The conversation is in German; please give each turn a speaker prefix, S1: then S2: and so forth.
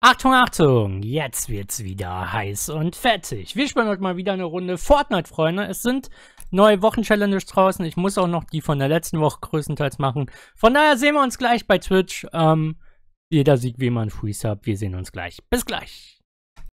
S1: Achtung, Achtung, jetzt wird's wieder heiß und fertig. Wir spielen heute mal wieder eine Runde Fortnite, Freunde. Es sind neue Wochen-Challenges draußen. Ich muss auch noch die von der letzten Woche größtenteils machen. Von daher sehen wir uns gleich bei Twitch. Ähm, jeder sieht, wie man ein
S2: hat. Wir sehen uns gleich.
S3: Bis gleich.